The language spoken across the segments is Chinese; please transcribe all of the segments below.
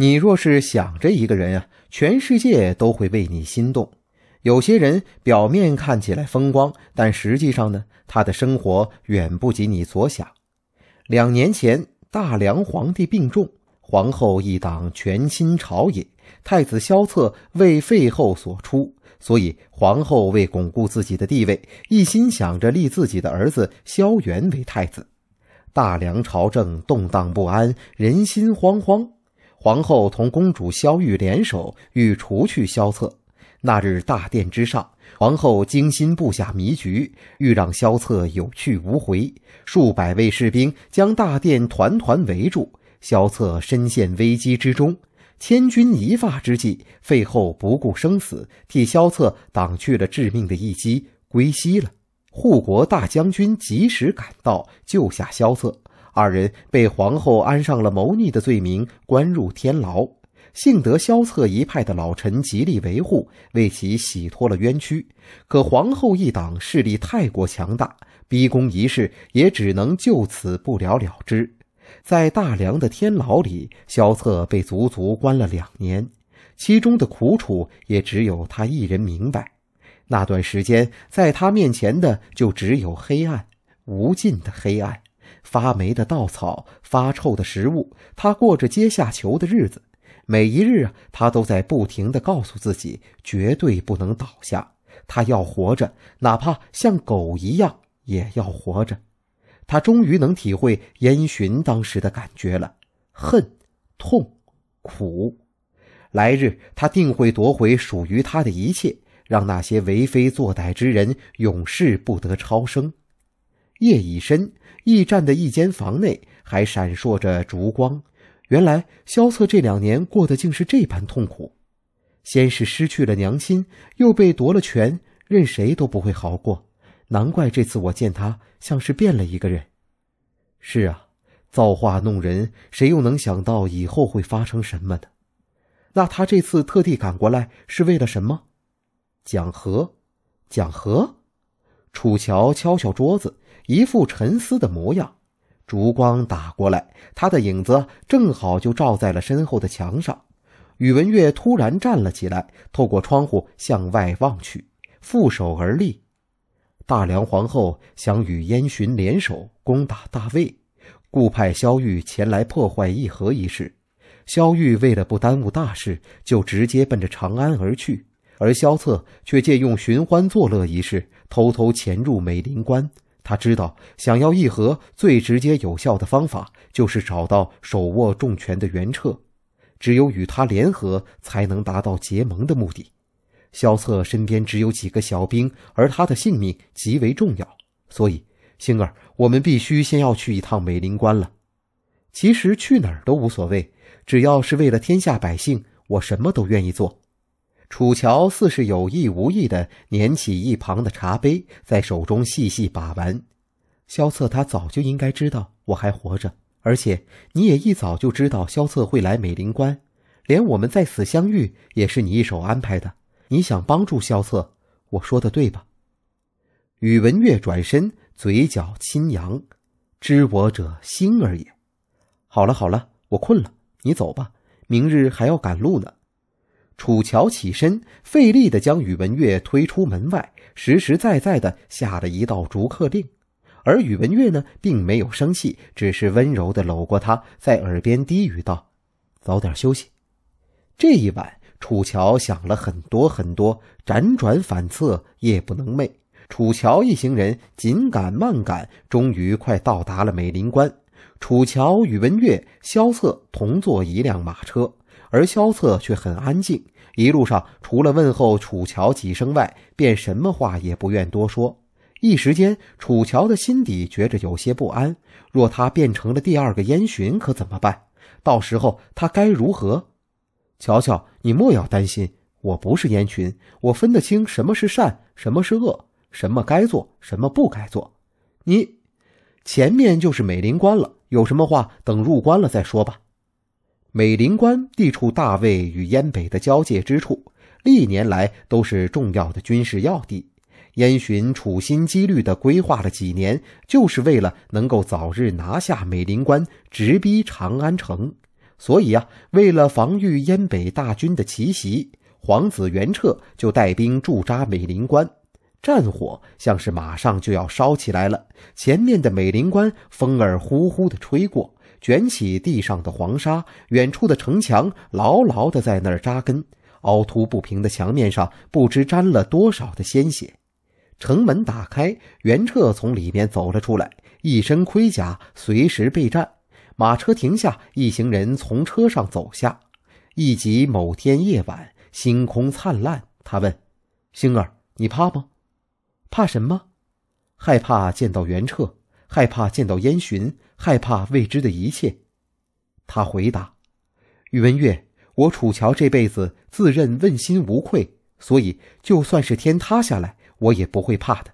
你若是想着一个人啊，全世界都会为你心动。有些人表面看起来风光，但实际上呢，他的生活远不及你所想。两年前，大梁皇帝病重，皇后一党权倾朝野，太子萧策为废后所出，所以皇后为巩固自己的地位，一心想着立自己的儿子萧元为太子。大梁朝政动荡不安，人心惶惶。皇后同公主萧玉联手，欲除去萧策。那日大殿之上，皇后精心布下迷局，欲让萧策有去无回。数百位士兵将大殿团团围住，萧策深陷危机之中。千钧一发之际，废后不顾生死，替萧策挡去了致命的一击，归西了。护国大将军及时赶到，救下萧策。二人被皇后安上了谋逆的罪名，关入天牢。幸得萧策一派的老臣极力维护，为其洗脱了冤屈。可皇后一党势力太过强大，逼宫一事也只能就此不了了之。在大梁的天牢里，萧策被足足关了两年，其中的苦楚也只有他一人明白。那段时间，在他面前的就只有黑暗，无尽的黑暗。发霉的稻草，发臭的食物，他过着阶下囚的日子。每一日啊，他都在不停的告诉自己，绝对不能倒下。他要活着，哪怕像狗一样也要活着。他终于能体会烟洵当时的感觉了，恨、痛、苦。来日他定会夺回属于他的一切，让那些为非作歹之人永世不得超生。夜已深，驿站的一间房内还闪烁着烛光。原来萧策这两年过得竟是这般痛苦，先是失去了娘亲，又被夺了权，任谁都不会好过。难怪这次我见他像是变了一个人。是啊，造化弄人，谁又能想到以后会发生什么的？那他这次特地赶过来是为了什么？讲和？讲和？楚乔敲敲桌子，一副沉思的模样。烛光打过来，他的影子正好就照在了身后的墙上。宇文玥突然站了起来，透过窗户向外望去，负手而立。大梁皇后想与燕洵联手攻打大魏，故派萧玉前来破坏议和一事。萧玉为了不耽误大事，就直接奔着长安而去，而萧策却借用寻欢作乐一事。偷偷潜入美林关，他知道想要议和，最直接有效的方法就是找到手握重权的袁彻，只有与他联合，才能达到结盟的目的。萧策身边只有几个小兵，而他的性命极为重要，所以星儿，我们必须先要去一趟美林关了。其实去哪儿都无所谓，只要是为了天下百姓，我什么都愿意做。楚乔似是有意无意地捻起一旁的茶杯，在手中细细把玩。萧策，他早就应该知道我还活着，而且你也一早就知道萧策会来美林关，连我们在此相遇也是你一手安排的。你想帮助萧策，我说的对吧？宇文玥转身，嘴角轻扬，知我者心儿也。好了好了，我困了，你走吧，明日还要赶路呢。楚乔起身，费力的将宇文玥推出门外，实实在在的下了一道逐客令。而宇文玥呢，并没有生气，只是温柔的搂过他，在耳边低语道：“早点休息。”这一晚，楚乔想了很多很多，辗转反侧，夜不能寐。楚乔一行人紧赶慢赶，终于快到达了美林关。楚乔、宇文玥、萧策同坐一辆马车。而萧策却很安静，一路上除了问候楚乔几声外，便什么话也不愿多说。一时间，楚乔的心底觉着有些不安。若他变成了第二个燕洵，可怎么办？到时候他该如何？乔乔，你莫要担心，我不是燕洵，我分得清什么是善，什么是恶，什么该做，什么不该做。你，前面就是美林关了，有什么话等入关了再说吧。美林关地处大魏与燕北的交界之处，历年来都是重要的军事要地。燕洵处心积虑的规划了几年，就是为了能够早日拿下美林关，直逼长安城。所以啊，为了防御燕北大军的奇袭，皇子元彻就带兵驻扎美林关。战火像是马上就要烧起来了，前面的美林关，风儿呼呼的吹过。卷起地上的黄沙，远处的城墙牢牢地在那儿扎根，凹凸不平的墙面上不知沾了多少的鲜血。城门打开，袁彻从里面走了出来，一身盔甲，随时备战。马车停下，一行人从车上走下。一及某天夜晚，星空灿烂，他问：“星儿，你怕吗？怕什么？害怕见到袁彻。”害怕见到燕洵，害怕未知的一切。他回答：“宇文玥，我楚乔这辈子自认问心无愧，所以就算是天塌下来，我也不会怕的。”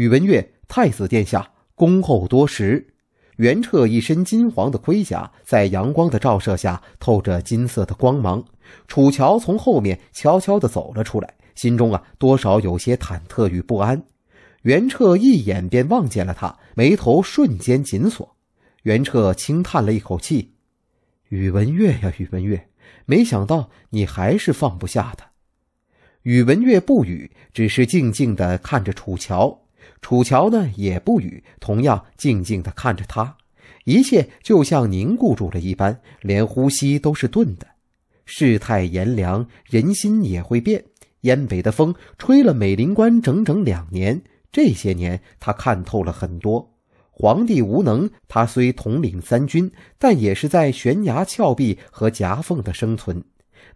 宇文玥，太子殿下，恭候多时。元彻一身金黄的盔甲，在阳光的照射下透着金色的光芒。楚乔从后面悄悄地走了出来，心中啊，多少有些忐忑与不安。袁彻一眼便望见了他，眉头瞬间紧锁。袁彻轻叹了一口气：“宇文玥呀，宇文玥，没想到你还是放不下他。”宇文玥不语，只是静静地看着楚乔。楚乔呢，也不语，同样静静地看着他。一切就像凝固住了一般，连呼吸都是顿的。世态炎凉，人心也会变。燕北的风吹了美林关整整两年。这些年，他看透了很多。皇帝无能，他虽统领三军，但也是在悬崖峭壁和夹缝的生存。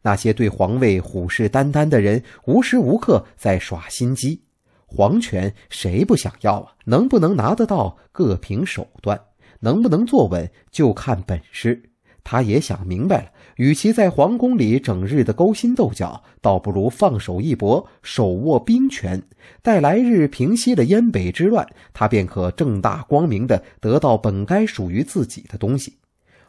那些对皇位虎视眈眈的人，无时无刻在耍心机。皇权谁不想要啊？能不能拿得到，各凭手段；能不能坐稳，就看本事。他也想明白了，与其在皇宫里整日的勾心斗角，倒不如放手一搏，手握兵权。待来日平息了燕北之乱，他便可正大光明地得到本该属于自己的东西。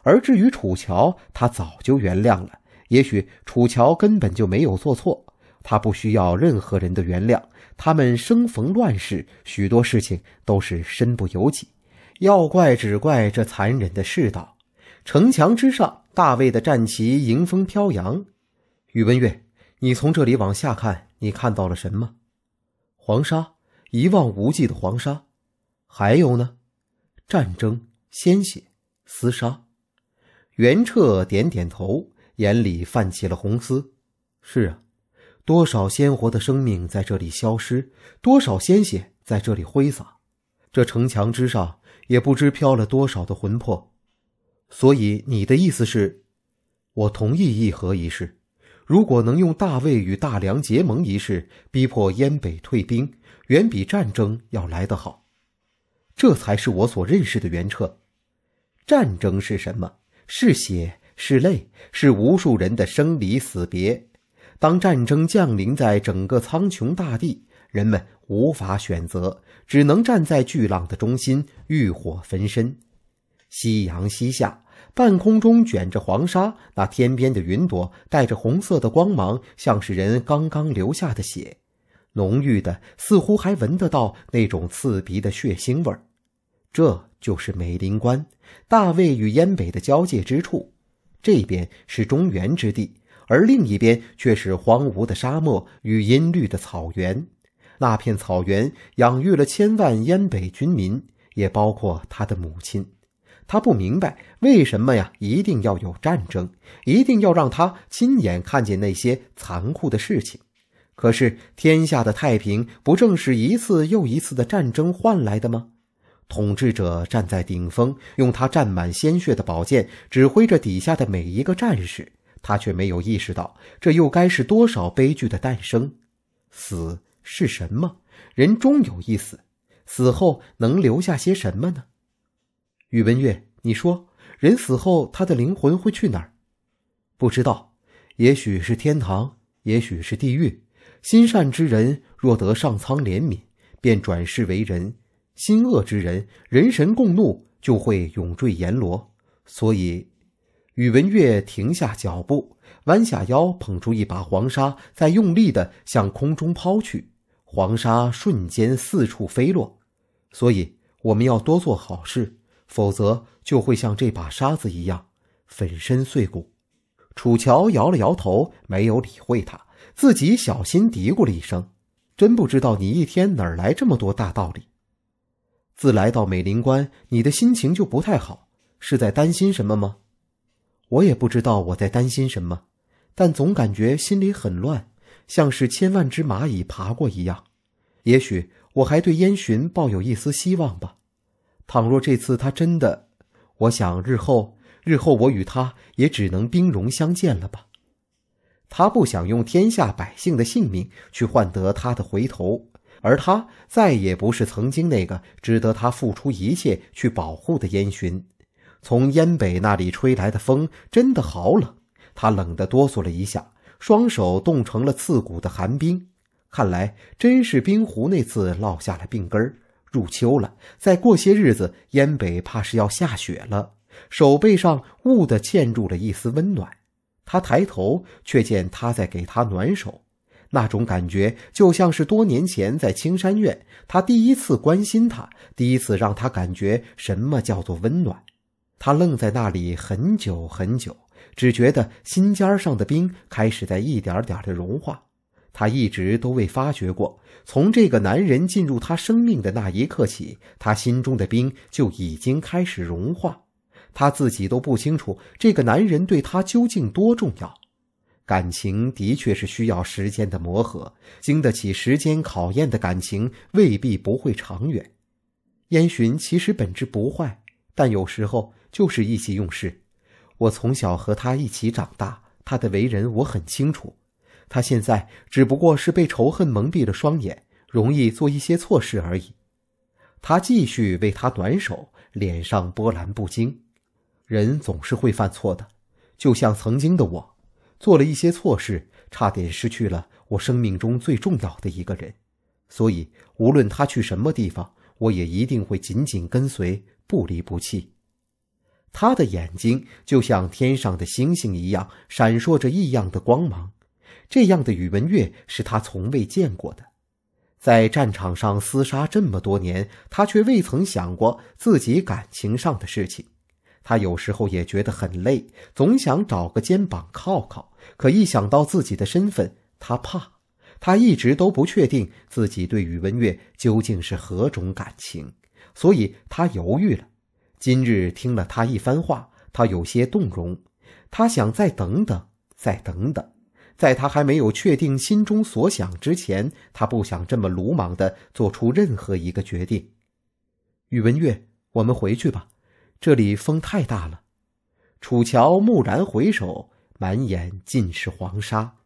而至于楚乔，他早就原谅了。也许楚乔根本就没有做错，他不需要任何人的原谅。他们生逢乱世，许多事情都是身不由己，要怪只怪这残忍的世道。城墙之上，大卫的战旗迎风飘扬。宇文玥，你从这里往下看，你看到了什么？黄沙，一望无际的黄沙。还有呢？战争、鲜血、厮杀。元彻点点头，眼里泛起了红丝。是啊，多少鲜活的生命在这里消失，多少鲜血在这里挥洒。这城墙之上，也不知飘了多少的魂魄。所以你的意思是，我同意议和一事。如果能用大魏与大梁结盟一事逼迫燕北退兵，远比战争要来得好。这才是我所认识的元彻。战争是什么？是血，是泪，是无数人的生离死别。当战争降临在整个苍穹大地，人们无法选择，只能站在巨浪的中心，浴火焚身。夕阳西下。半空中卷着黄沙，那天边的云朵带着红色的光芒，像是人刚刚流下的血，浓郁的，似乎还闻得到那种刺鼻的血腥味儿。这就是美林关，大魏与燕北的交界之处。这边是中原之地，而另一边却是荒芜的沙漠与阴绿的草原。那片草原养育了千万燕北军民，也包括他的母亲。他不明白为什么呀，一定要有战争，一定要让他亲眼看见那些残酷的事情。可是天下的太平不正是一次又一次的战争换来的吗？统治者站在顶峰，用他沾满鲜血的宝剑指挥着底下的每一个战士，他却没有意识到，这又该是多少悲剧的诞生。死是什么？人终有一死，死后能留下些什么呢？宇文玥，你说，人死后，他的灵魂会去哪儿？不知道，也许是天堂，也许是地狱。心善之人若得上苍怜悯，便转世为人；心恶之人，人神共怒，就会永坠阎罗。所以，宇文玥停下脚步，弯下腰，捧出一把黄沙，再用力地向空中抛去。黄沙瞬间四处飞落。所以，我们要多做好事。否则就会像这把沙子一样，粉身碎骨。楚乔摇了摇头，没有理会他，自己小心嘀咕了一声：“真不知道你一天哪来这么多大道理。”自来到美林关，你的心情就不太好，是在担心什么吗？我也不知道我在担心什么，但总感觉心里很乱，像是千万只蚂蚁爬过一样。也许我还对燕洵抱有一丝希望吧。倘若这次他真的，我想日后，日后我与他也只能兵戎相见了吧？他不想用天下百姓的性命去换得他的回头，而他再也不是曾经那个值得他付出一切去保护的燕洵。从燕北那里吹来的风真的好冷，他冷得哆嗦了一下，双手冻成了刺骨的寒冰。看来真是冰湖那次落下了病根儿。入秋了，再过些日子，燕北怕是要下雪了。手背上兀的嵌入了一丝温暖，他抬头，却见他在给他暖手。那种感觉，就像是多年前在青山院，他第一次关心他，第一次让他感觉什么叫做温暖。他愣在那里很久很久，只觉得心尖上的冰开始在一点点的融化。他一直都未发觉过，从这个男人进入他生命的那一刻起，他心中的冰就已经开始融化。他自己都不清楚，这个男人对他究竟多重要。感情的确是需要时间的磨合，经得起时间考验的感情未必不会长远。燕洵其实本质不坏，但有时候就是意气用事。我从小和他一起长大，他的为人我很清楚。他现在只不过是被仇恨蒙蔽了双眼，容易做一些错事而已。他继续为他短手，脸上波澜不惊。人总是会犯错的，就像曾经的我，做了一些错事，差点失去了我生命中最重要的一个人。所以，无论他去什么地方，我也一定会紧紧跟随，不离不弃。他的眼睛就像天上的星星一样，闪烁着异样的光芒。这样的宇文玥是他从未见过的，在战场上厮杀这么多年，他却未曾想过自己感情上的事情。他有时候也觉得很累，总想找个肩膀靠靠。可一想到自己的身份，他怕。他一直都不确定自己对宇文玥究竟是何种感情，所以他犹豫了。今日听了他一番话，他有些动容。他想再等等，再等等。在他还没有确定心中所想之前，他不想这么鲁莽的做出任何一个决定。宇文玥，我们回去吧，这里风太大了。楚乔蓦然回首，满眼尽是黄沙。